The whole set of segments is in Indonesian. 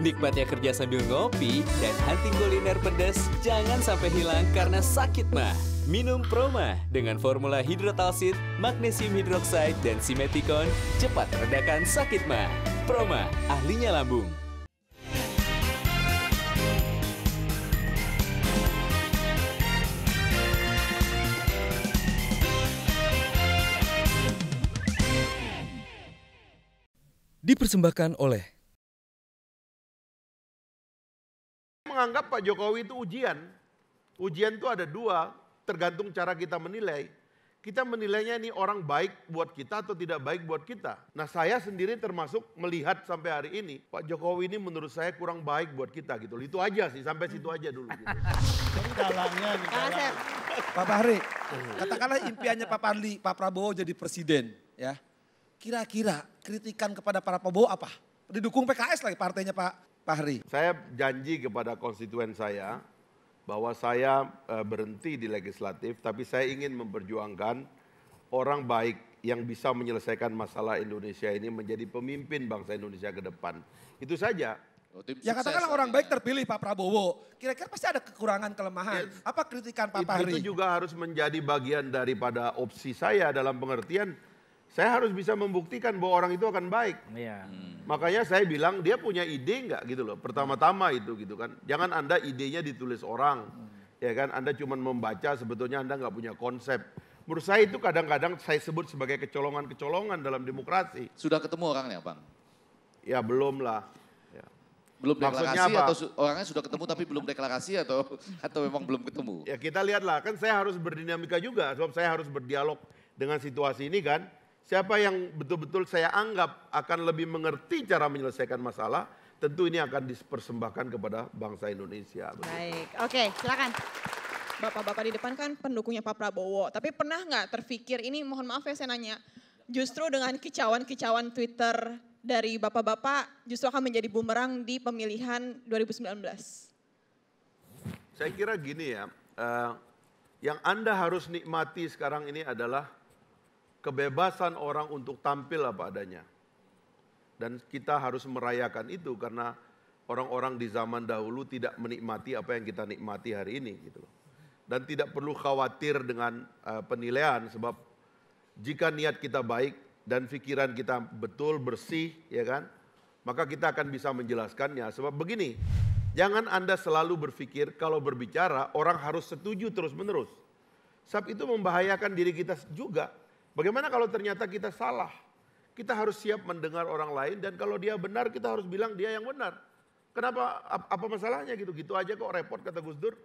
Nikmatnya kerja sambil ngopi dan hunting kuliner pedas jangan sampai hilang karena sakit mah. Minum Proma dengan formula hidrotalsit, magnesium hidroksida dan simetikon cepat redakan sakit mah. Proma, ahlinya lambung. Dipersembahkan oleh menganggap Pak Jokowi itu ujian. Ujian itu ada dua, tergantung cara kita menilai. Kita menilainya ini orang baik buat kita atau tidak baik buat kita. Nah saya sendiri termasuk melihat sampai hari ini, Pak Jokowi ini menurut saya kurang baik buat kita gitu. Itu aja sih, sampai situ aja dulu. Gitu. dalangnya nih. Dalang. Pak Fahri, katakanlah impiannya Pak Parli, Pak Prabowo jadi presiden ya. Kira-kira kritikan kepada para Prabowo apa? Didukung PKS lagi partainya Pak Fahri. Saya janji kepada konstituen saya bahwa saya eh, berhenti di legislatif, tapi saya ingin memperjuangkan orang baik yang bisa menyelesaikan masalah Indonesia ini menjadi pemimpin bangsa Indonesia ke depan. Itu saja. Oh, ya katakanlah orang baik terpilih Pak Prabowo. Kira-kira pasti ada kekurangan, kelemahan. Iya. Apa kritikan Pak Fahri? itu juga harus menjadi bagian daripada opsi saya dalam pengertian saya harus bisa membuktikan bahwa orang itu akan baik. Iya. Hmm. Makanya saya bilang dia punya ide nggak gitu loh. Pertama-tama itu gitu kan. Jangan anda idenya ditulis orang, hmm. ya kan. Anda cuma membaca sebetulnya anda nggak punya konsep. Menurut saya itu kadang-kadang saya sebut sebagai kecolongan-kecolongan dalam demokrasi. Sudah ketemu orangnya, bang? Ya belum lah. Ya. Belum deklarasi Maksudnya apa? atau su orangnya sudah ketemu tapi belum deklarasi atau atau memang belum ketemu? Ya kita lihatlah kan saya harus berdinamika juga sebab saya harus berdialog dengan situasi ini kan Siapa yang betul-betul saya anggap akan lebih mengerti cara menyelesaikan masalah, tentu ini akan dipersembahkan kepada bangsa Indonesia. Baik, oke, okay, silakan. Bapak-bapak di depan kan pendukungnya Pak Prabowo, tapi pernah nggak terfikir ini? Mohon maaf ya saya nanya. Justru dengan kicauan-kicauan Twitter dari bapak-bapak justru akan menjadi bumerang di pemilihan 2019. Saya kira gini ya, uh, yang Anda harus nikmati sekarang ini adalah kebebasan orang untuk tampil apa adanya. Dan kita harus merayakan itu karena orang-orang di zaman dahulu tidak menikmati apa yang kita nikmati hari ini gitu loh. Dan tidak perlu khawatir dengan uh, penilaian sebab jika niat kita baik dan pikiran kita betul bersih ya kan, maka kita akan bisa menjelaskannya sebab begini, Jangan Anda selalu berpikir kalau berbicara orang harus setuju terus-menerus. Sebab itu membahayakan diri kita juga. Bagaimana kalau ternyata kita salah? Kita harus siap mendengar orang lain dan kalau dia benar kita harus bilang dia yang benar. Kenapa apa masalahnya gitu-gitu aja kok repot kata Gus Dur?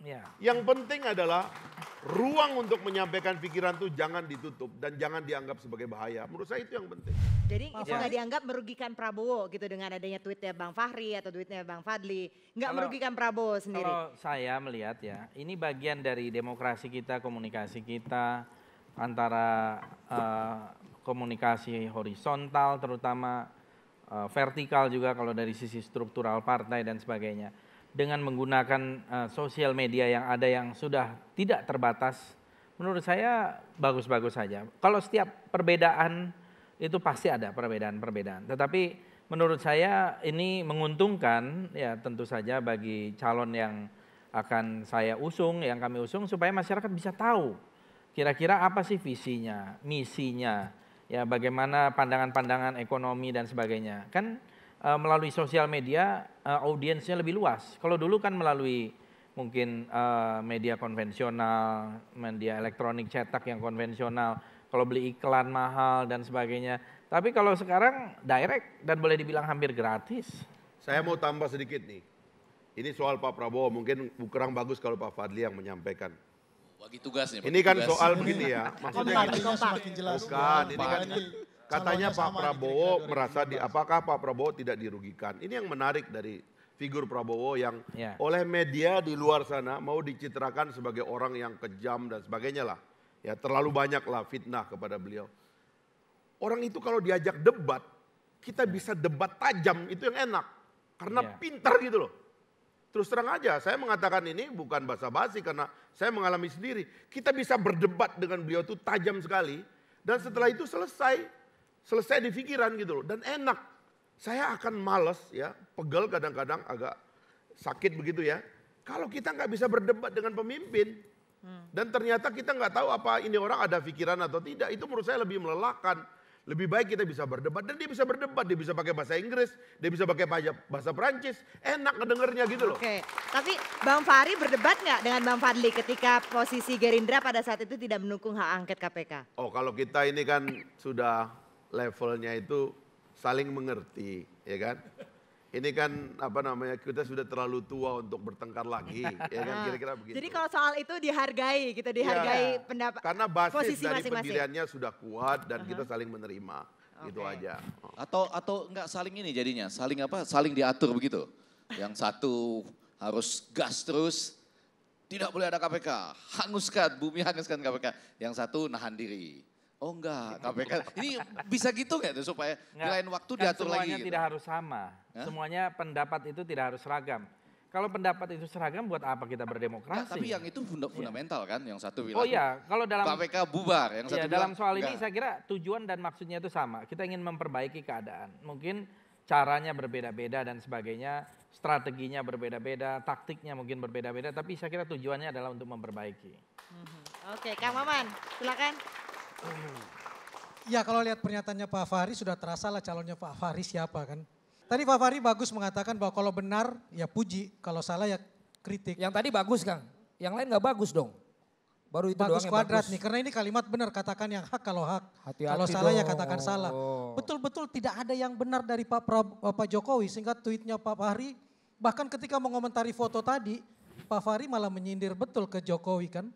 Ya. Yang penting adalah ruang untuk menyampaikan pikiran itu jangan ditutup dan jangan dianggap sebagai bahaya. Menurut saya itu yang penting. Jadi Maaf. itu nggak ya. dianggap merugikan Prabowo gitu dengan adanya tweetnya Bang Fahri atau tweetnya Bang Fadli. Nggak merugikan Prabowo sendiri. Kalau saya melihat ya, ini bagian dari demokrasi kita, komunikasi kita, antara uh, komunikasi horizontal terutama uh, vertikal juga kalau dari sisi struktural partai dan sebagainya dengan menggunakan uh, sosial media yang ada yang sudah tidak terbatas menurut saya bagus-bagus saja kalau setiap perbedaan itu pasti ada perbedaan-perbedaan tetapi menurut saya ini menguntungkan ya tentu saja bagi calon yang akan saya usung yang kami usung supaya masyarakat bisa tahu Kira-kira apa sih visinya, misinya, ya bagaimana pandangan-pandangan ekonomi dan sebagainya. Kan e, melalui sosial media e, audiensnya lebih luas. Kalau dulu kan melalui mungkin e, media konvensional, media elektronik cetak yang konvensional, kalau beli iklan mahal dan sebagainya. Tapi kalau sekarang direct dan boleh dibilang hampir gratis. Saya mau tambah sedikit nih. Ini soal Pak Prabowo, mungkin kurang bagus kalau Pak Fadli yang menyampaikan. Bagi tugasnya. ini kan tugas. soal begini ya, maksudnya gini. Semakin Bukan, ini kan katanya Pak Prabowo merasa di apakah Pak Prabowo tidak dirugikan. Ini yang menarik dari figur Prabowo yang ya. oleh media di luar sana mau dicitrakan sebagai orang yang kejam dan sebagainya lah. Ya terlalu banyak lah fitnah kepada beliau. Orang itu kalau diajak debat, kita ya. bisa debat tajam itu yang enak. Karena ya. pintar gitu loh. Terus terang aja, saya mengatakan ini bukan basa-basi karena saya mengalami sendiri. Kita bisa berdebat dengan beliau itu tajam sekali. Dan setelah itu selesai. Selesai di pikiran gitu loh. Dan enak. Saya akan males ya, pegel kadang-kadang agak sakit begitu ya. Kalau kita nggak bisa berdebat dengan pemimpin. Hmm. Dan ternyata kita nggak tahu apa ini orang ada pikiran atau tidak. Itu menurut saya lebih melelahkan lebih baik kita bisa berdebat dan dia bisa berdebat, dia bisa pakai bahasa Inggris, dia bisa pakai bahasa Perancis. Enak ngedengernya gitu loh. Oke. Tapi Bang Fahri berdebat nggak dengan Bang Fadli ketika posisi Gerindra pada saat itu tidak mendukung hak angket KPK? Oh, kalau kita ini kan sudah levelnya itu saling mengerti, ya kan? ini kan apa namanya kita sudah terlalu tua untuk bertengkar lagi ya kan kira-kira ah. begitu. Jadi kalau soal itu dihargai kita gitu, dihargai ya, pendapat karena basis posisi dari masing -masing. pendiriannya sudah kuat dan uh -huh. kita saling menerima okay. gitu aja. Atau atau enggak saling ini jadinya saling apa saling diatur begitu. Yang satu harus gas terus tidak boleh ada KPK, hanguskan bumi hanguskan KPK. Yang satu nahan diri. Oh enggak, KPK. Kan ini bisa gitu nggak tuh supaya enggak, lain waktu kan diatur lagi? Semuanya gitu? tidak gitu. harus sama. Hah? Semuanya pendapat itu tidak harus seragam. Kalau pendapat itu seragam buat apa kita berdemokrasi? Nah, tapi yang itu funda fundamental ya. kan, yang satu oh, bilang. Oh iya, kalau dalam KPK bubar, yang iya, satu iya, bilang, dalam soal enggak. ini saya kira tujuan dan maksudnya itu sama. Kita ingin memperbaiki keadaan. Mungkin caranya berbeda-beda dan sebagainya, strateginya berbeda-beda, taktiknya mungkin berbeda-beda, tapi saya kira tujuannya adalah untuk memperbaiki. Mhm. Oke, Kang Maman, silakan. Ya kalau lihat pernyataannya Pak Fahri sudah terasa lah calonnya Pak Fahri siapa kan. Tadi Pak Fahri bagus mengatakan bahwa kalau benar ya puji, kalau salah ya kritik. Yang tadi bagus Kang, yang lain nggak bagus dong. Baru itu bagus doang kuadrat bagus. nih, karena ini kalimat benar katakan yang hak kalau hak, Hati -hati kalau salah ya dong. ya katakan salah. Betul-betul tidak ada yang benar dari Pak, Prab, eh, Pak Jokowi sehingga tweetnya Pak Fahri bahkan ketika mengomentari foto tadi Pak Fahri malah menyindir betul ke Jokowi kan.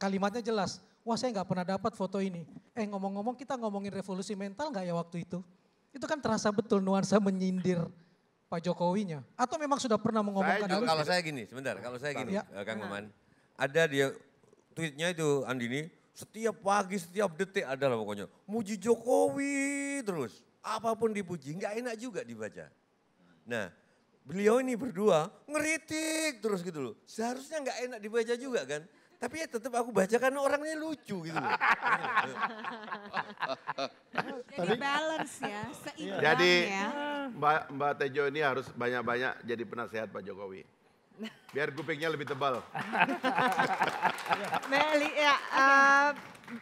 Kalimatnya jelas, wah saya nggak pernah dapat foto ini. Eh ngomong-ngomong kita ngomongin revolusi mental nggak ya waktu itu? Itu kan terasa betul nuansa menyindir Pak Jokowinya. Atau memang sudah pernah mengomongkan saya, Kalau saya gini, sebentar, kalau saya gini, ya. Eh, Kang nah. Maman. Ada dia tweetnya itu Andini, setiap pagi, setiap detik adalah pokoknya. Muji Jokowi terus. Apapun dipuji, nggak enak juga dibaca. Nah, beliau ini berdua ngeritik terus gitu loh. Seharusnya nggak enak dibaca juga kan. Tapi ya tetap aku baca karena orangnya lucu gitu. jadi balance ya, seimbang Jadi ya. Mbak, Mbak Tejo ini harus banyak-banyak jadi penasehat Pak Jokowi. Biar kupingnya lebih tebal. Meli, ya, uh,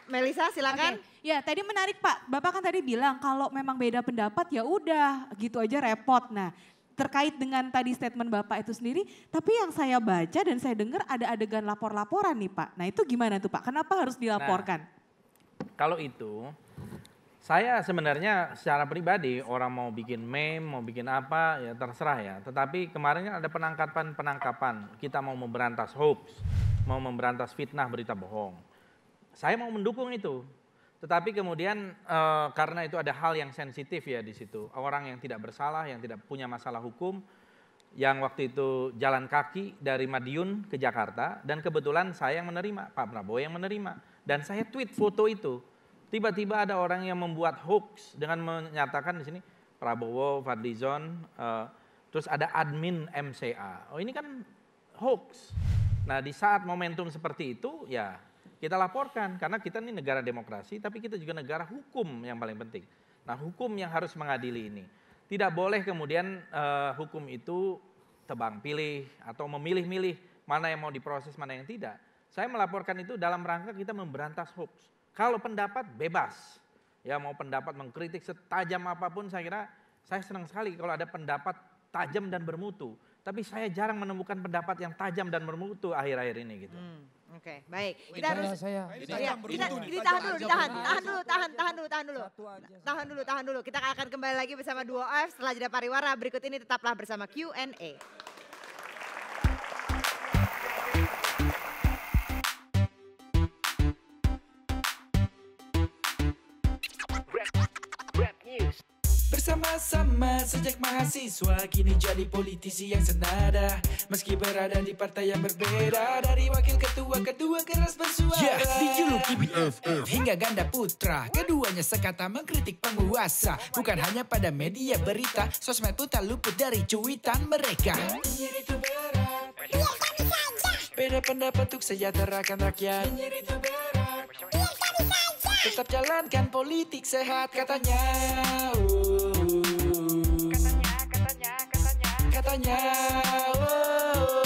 Melisa silakan. Okay. Ya tadi menarik Pak, Bapak kan tadi bilang kalau memang beda pendapat ya udah gitu aja repot. Nah terkait dengan tadi statement Bapak itu sendiri, tapi yang saya baca dan saya dengar ada adegan lapor-laporan nih Pak. Nah itu gimana tuh Pak? Kenapa harus nah, dilaporkan? Nah, kalau itu, saya sebenarnya secara pribadi orang mau bikin meme, mau bikin apa ya terserah ya. Tetapi kemarin kan ada penangkapan-penangkapan, kita mau memberantas hoax, mau memberantas fitnah berita bohong. Saya mau mendukung itu, tetapi kemudian e, karena itu ada hal yang sensitif ya di situ. Orang yang tidak bersalah, yang tidak punya masalah hukum, yang waktu itu jalan kaki dari Madiun ke Jakarta dan kebetulan saya yang menerima, Pak Prabowo yang menerima. Dan saya tweet foto itu. Tiba-tiba ada orang yang membuat hoax dengan menyatakan di sini Prabowo, Fadlizon, e, terus ada admin MCA. Oh ini kan hoax. Nah di saat momentum seperti itu ya kita laporkan karena kita ini negara demokrasi tapi kita juga negara hukum yang paling penting. Nah, hukum yang harus mengadili ini. Tidak boleh kemudian uh, hukum itu tebang pilih atau memilih-milih mana yang mau diproses, mana yang tidak. Saya melaporkan itu dalam rangka kita memberantas hoax. Kalau pendapat bebas. Ya mau pendapat mengkritik setajam apapun saya kira saya senang sekali kalau ada pendapat tajam dan bermutu. Tapi saya jarang menemukan pendapat yang tajam dan bermutu akhir-akhir ini gitu. Hmm. Oke, baik. Kita harus saya. Ini ya, kita, tahan dulu, ditahan, tahan dulu, tahan, tahan dulu, tahan dulu. Tahan dulu, tahan dulu. Kita akan kembali lagi bersama Duo F setelah jeda pariwara. Berikut ini tetaplah bersama Q&A. sama sama sejak mahasiswa Kini jadi politisi yang senada Meski berada di partai yang berbeda Dari wakil ketua, kedua keras bersuara yeah, Dijuluki BFF Hingga ganda putra Keduanya sekata mengkritik penguasa Bukan hanya pada media berita Sosmed pun tak luput dari cuitan mereka Beda pendapat untuk sejahterakan rakyat Tetap jalankan politik sehat katanya oh. katanya oh,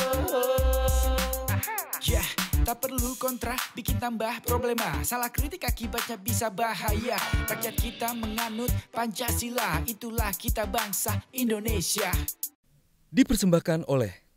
tak perlu kontra, bikin tambah problema Salah kritik akibatnya bisa bahaya Rakyat kita menganut Pancasila Itulah kita bangsa Indonesia Dipersembahkan oleh